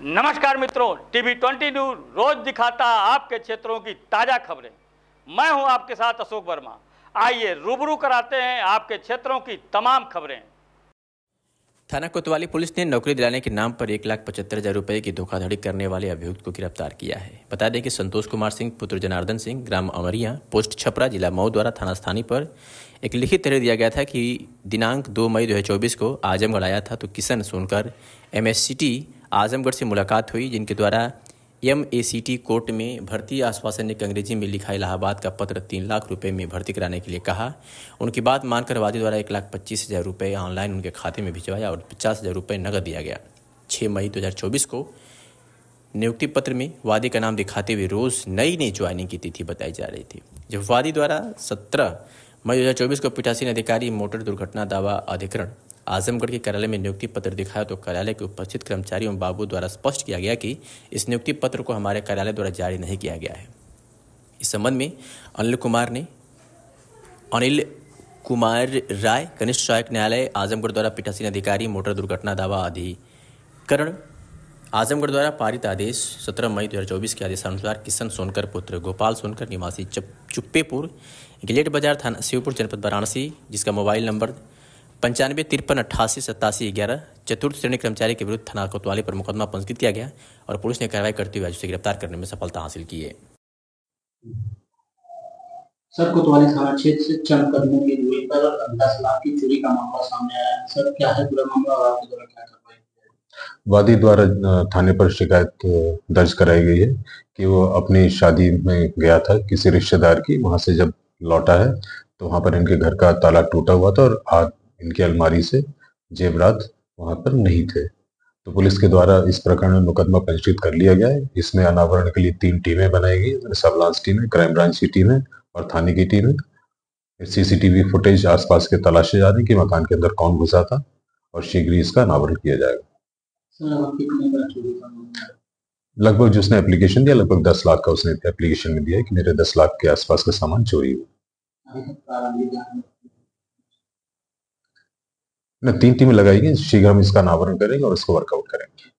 नमस्कार मित्रों TV twenty news रोज दिखाता आपके क्षेत्रों की ताज़ा खबरें मैं हूं आपके साथ अशोक वर्मा आइए रूबरू कराते हैं आपके क्षेत्रों की तमाम खबरें थाना कोतवाली पुलिस ने नौकरी दिलाने के नाम पर एक लाख पचहत्तर हजार रुपए की धोखाधड़ी करने वाले अभियुक्त को गिरफ्तार किया है बता दें कि संतोष कुमार सिंह पुत्र जनार्दन सिंह ग्राम अमरिया पोस्ट छपरा जिला मऊ द्वारा थाना स्थानी पर एक लिखित तहरीर दिया गया था कि दिनांक 2 मई 2024 को आजमगढ़ आया था तो किशन सोनकर एम आजमगढ़ से मुलाकात हुई जिनके द्वारा M A C T court में भर्ती आश्वासन ने अंग्रेजी में लिखा इलाहाबाद का पत्र तीन लाख रुपए में भर्ती कराने के लिए कहा उनकी बात मानकर वादी द्वारा एक लाख पच्चीस हज़ार रुपये ऑनलाइन उनके खाते में भिजवाया और पचास हज़ार रुपये नकद दिया गया छः मई 2024 को नियुक्ति पत्र में वादी का नाम दिखाते हुए रोज़ नई नई ज्वाइनिंग की तिथि बताई जा रही थी जब वादी द्वारा सत्रह मई दो को पीठासीन अधिकारी मोटर दुर्घटना दावा अधिकरण आजमगढ़ के कार्यालय में नियुक्ति पत्र दिखाया तो कार्यालय के उपस्थित कर्मचारी एवं बाबू द्वारा स्पष्ट किया गया कि इस नियुक्ति पत्र को हमारे कार्यालय द्वारा जारी नहीं किया गया है इस संबंध में अनिल कुमार ने अनिल कुमार राय कनिष्ठ सहायक न्यायालय आजमगढ़ द्वारा पीठासीन अधिकारी मोटर दुर्घटना दावा अधिकरण आजमगढ़ द्वारा पारित आदेश 17 मई 2024 के आदेशानुसार किशन सोनकर पुत्र गोपाल सोनकर निवासी चुप्पेपुर गिलेट बाजार थाना शिवपुर जनपद वाराणसी जिसका मोबाइल नंबर पंचानवे तिरपन अट्ठासी सत्तासी ग्यारह चतुर्थ श्रेणी कर्मचारी के विरुद्ध थाना कोतवाली पर मुकदमा पंजीकृत किया गया और पुलिस ने कार्रवाई करते हुए गिरफ्तार करने में सफलता हासिल की है सर कोतवाली थाना क्षेत्र से चंद कदमों की दूरी पर दस लाख की चोरी का मामला सामने आया सर क्या है पूरा मामला और आपके द्वारा क्या कार्रवाई वादी द्वारा थाने पर शिकायत दर्ज कराई गई है कि वो अपनी शादी में गया था किसी रिश्तेदार की वहां से जब लौटा है तो वहां पर इनके घर का ताला टूटा हुआ था और इनके अलमारी से जेवरात वहाँ पर नहीं थे तो पुलिस के द्वारा इस प्रकरण में मुकदमा पंजीकृत कर लिया गया है इसमें अनावरण के लिए तीन टीमें बनाई गई सबलांस टीम है क्राइम ब्रांच की टीम है और थाने की टीम है सीसीटीवी फुटेज आसपास के तलाशे जा रहे हैं कि मकान के अंदर कौन घुसा था और शीघ्र ही इसका अनावरण किया जाएगा लगभग जिसने एप्लीकेशन दिया लगभग दस लाख का उसने एप्लीकेशन में दिया कि मेरे दस लाख के आसपास का सामान चोरी हुआ तीन टीमें लगाएगी शीघ्र हम इसका अनावरण करेंगे और इसको वर्कआउट करेंगे